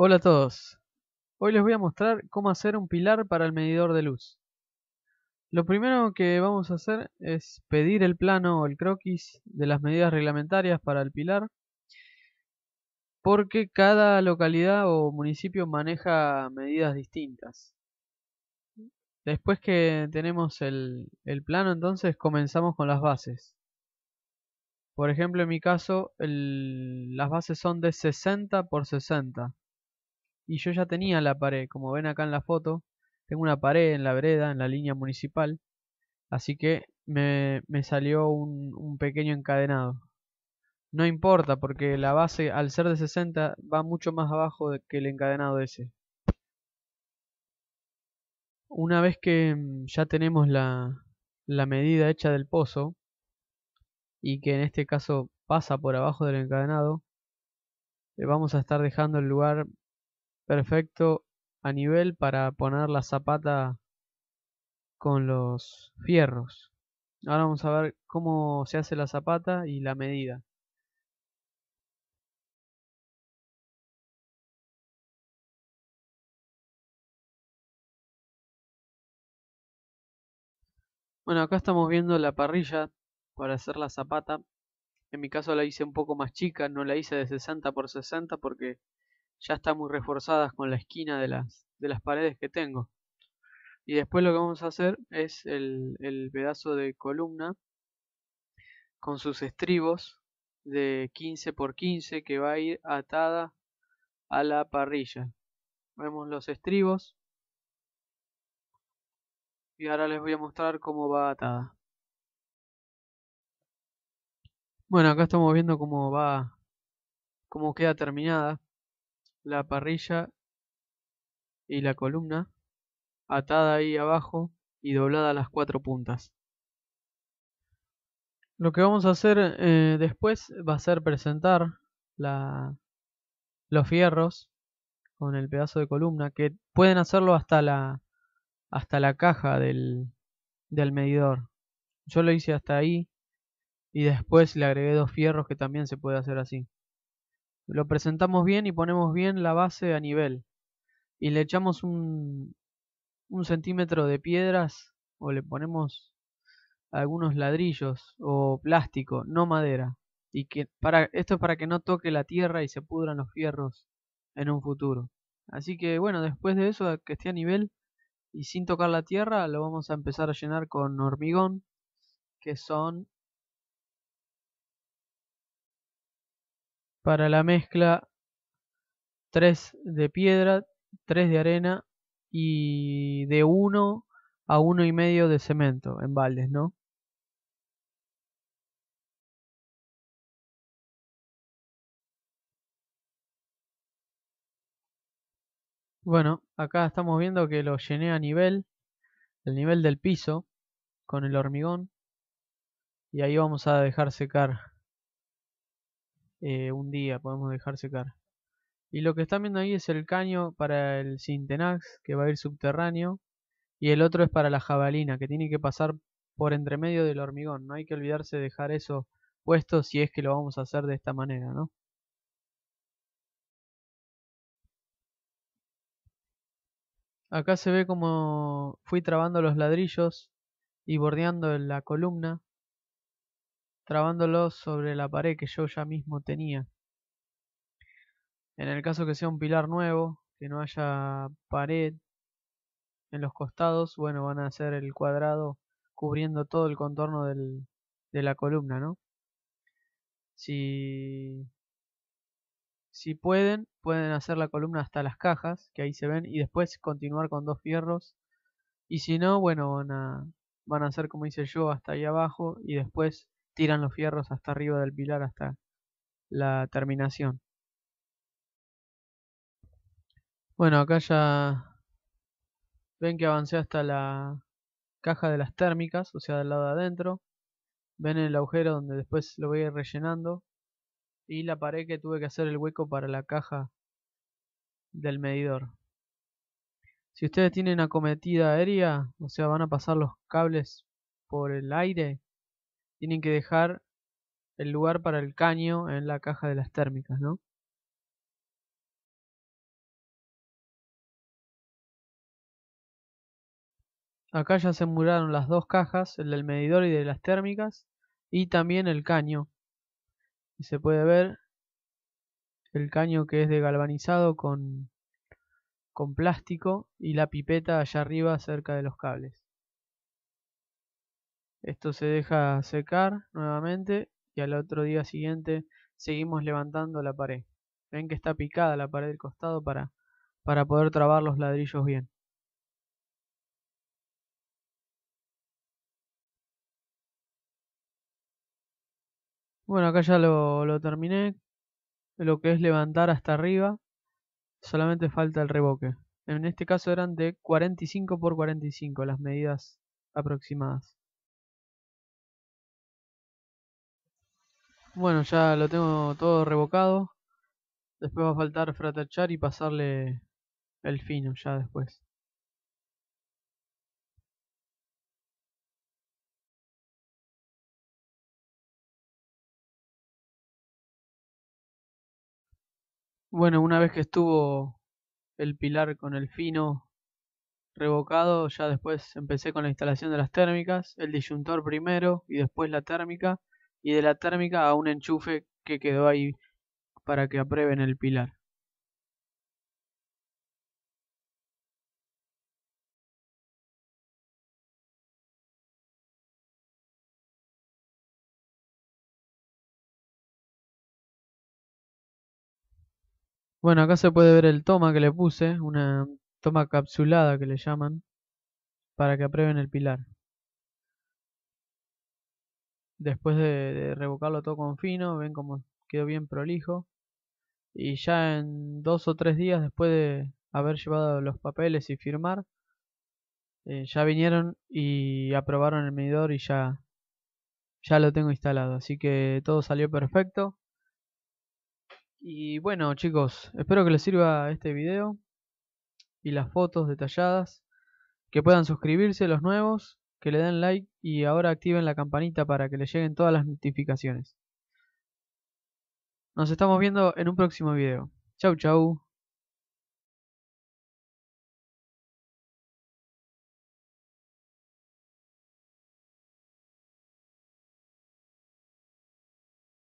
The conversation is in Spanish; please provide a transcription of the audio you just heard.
Hola a todos, hoy les voy a mostrar cómo hacer un pilar para el medidor de luz. Lo primero que vamos a hacer es pedir el plano o el croquis de las medidas reglamentarias para el pilar porque cada localidad o municipio maneja medidas distintas. Después que tenemos el, plano entonces comenzamos con las bases. Por ejemplo en mi caso las bases son de 60 por 60 y yo ya tenía la pared, como ven acá en la foto, tengo una pared en la vereda, en la línea municipal, así que me, me salió un, pequeño encadenado. No importa porque la base al ser de 60 va mucho más abajo que el encadenado ese. Una vez que mm, ya tenemos la, la medida hecha del pozo y que en este caso pasa por abajo del encadenado, le eh, vamos a estar dejando el lugar perfecto a nivel para poner la zapata con los fierros. Ahora vamos a ver cómo se hace la zapata y la medida. Bueno, acá estamos viendo la parrilla para hacer la zapata. En mi caso la hice un poco más chica, no la hice de 60 por 60 porque ya está muy reforzadas con la esquina de las, de las paredes que tengo. Y después lo que vamos a hacer es el, el pedazo de columna con sus estribos de 15 por 15 que va a ir atada a la parrilla. Vemos los estribos. Y ahora les voy a mostrar cómo va atada. Bueno, acá estamos viendo cómo va, cómo queda terminada la parrilla y la columna, atada ahí abajo y doblada a las cuatro puntas. Lo que vamos a hacer eh, después va a ser presentar la, los fierros con el pedazo de columna, que pueden hacerlo hasta la, hasta la caja del, del medidor. Yo lo hice hasta ahí y después le agregué dos fierros que también se puede hacer así lo presentamos bien y ponemos bien la base a nivel. Y le echamos un, un centímetro de piedras o le ponemos algunos ladrillos o plástico, no madera. Y que para, esto es para que no toque la tierra y se pudran los fierros en un futuro. Así que bueno, después de eso, que esté a nivel y sin tocar la tierra, lo vamos a empezar a llenar con hormigón, que son para la mezcla 3 de piedra, 3 de arena y de 1 a uno y medio de cemento en baldes, ¿no? Bueno, acá estamos viendo que lo llené a nivel, el nivel del piso, con el hormigón. Y ahí vamos a dejar secar eh, un día, podemos dejar secar. Y lo que están viendo ahí es el caño para el Sintenax que va a ir subterráneo, y el otro es para la jabalina, que tiene que pasar por entre medio del hormigón. No hay que olvidarse de dejar eso puesto si es que lo vamos a hacer de esta manera, ¿no? Acá se ve como fui trabando los ladrillos y bordeando la columna trabándolo sobre la pared que yo ya mismo tenía. En el caso que sea un pilar nuevo, que no haya pared en los costados, bueno, van a hacer el cuadrado cubriendo todo el contorno de la columna, ¿no? Si, si pueden, pueden hacer la columna hasta las cajas, que ahí se ven, y después continuar con dos fierros. Y si no, bueno, van a, van a hacer como hice yo hasta ahí abajo y después tiran los fierros hasta arriba del pilar hasta la terminación. Bueno, acá ya ven que avancé hasta la caja de las térmicas, o sea, del lado de adentro. Ven el agujero donde después lo voy a ir rellenando. Y la pared que tuve que hacer el hueco para la caja del medidor. Si ustedes tienen acometida aérea, o sea, van a pasar los cables por el aire, tienen que dejar el lugar para el caño en la caja de las térmicas, ¿no? Acá ya se muraron las dos cajas, el del medidor y de las térmicas, y también el caño. Y se puede ver el caño que es de galvanizado con plástico y la pipeta allá arriba cerca de los cables. Esto se deja secar nuevamente y al otro día siguiente seguimos levantando la pared. Ven que está picada la pared del costado para, para poder trabar los ladrillos bien. Bueno, acá ya lo, lo terminé. Lo que es levantar hasta arriba. Solamente falta el revoque. En este caso eran de 45 por 45 las medidas aproximadas. Bueno, ya lo tengo todo revocado. Después va a faltar fraterchar y pasarle el fino ya después. Bueno, una vez que estuvo el pilar con el fino revocado, ya después empecé con la instalación de las térmicas, el disyuntor primero y después la térmica y de la térmica a un enchufe que quedó ahí para que aprueben el pilar. Bueno, acá se puede ver el toma que le puse, una toma capsulada que le llaman, para que aprueben el pilar. Después de, revocarlo todo con fino, ven como quedó bien prolijo. Y ya en dos o tres días después de haber llevado los papeles y firmar, eh, ya vinieron y aprobaron el medidor y ya, ya lo tengo instalado. Así que todo salió perfecto. Y bueno chicos, espero que les sirva este video y las fotos detalladas. Que puedan suscribirse los nuevos que le den like y ahora activen la campanita para que les lleguen todas las notificaciones. Nos estamos viendo en un próximo video. Chau chau.